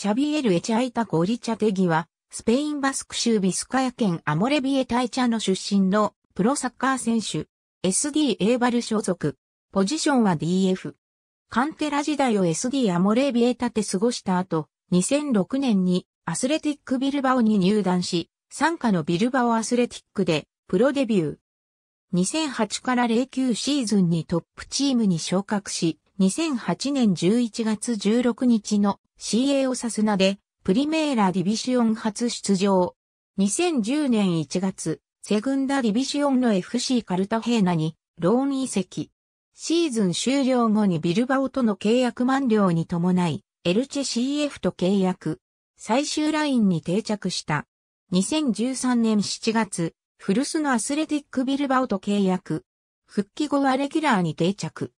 シャビエル・エチャイタ・ゴリチャテギは、スペインバスク州ビスカヤ県アモレビエ・タイチャの出身のプロサッカー選手、SD エーバル所属、ポジションは DF。カンテラ時代を SD アモレビエタて過ごした後、2006年にアスレティックビルバオに入団し、参加のビルバオアスレティックでプロデビュー。2008から09シーズンにトップチームに昇格し、2008年11月16日の CA をサスナで、プリメーラディビシオン初出場。2010年1月、セグンダディビシオンの FC カルタヘーナに、ローン移籍。シーズン終了後にビルバオとの契約満了に伴い、エルチェ CF と契約。最終ラインに定着した。2013年7月、フルスのアスレティックビルバオと契約。復帰後はレギュラーに定着。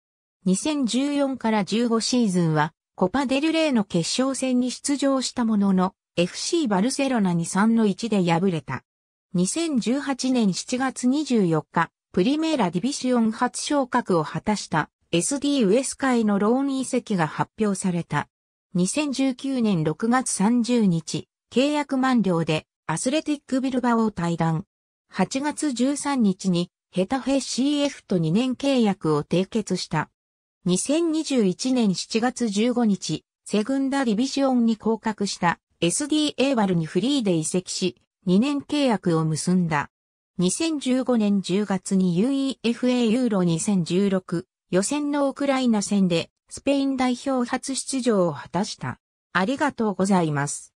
2014から15シーズンはコパデルレーの決勝戦に出場したものの、FC バルセロナに3の1で敗れた。2018年7月24日、プリメーラディビシオン初昇格を果たした SD ウエス会のローン移籍が発表された。2019年6月30日、契約満了でアスレティックビルバを退団。8月13日にヘタフェ CF と2年契約を締結した。2021年7月15日、セグンダリビジオンに降格した SD エーバルにフリーで移籍し、2年契約を結んだ。2015年10月に UEFA ユーロ2016予選のウクライナ戦でスペイン代表初出場を果たした。ありがとうございます。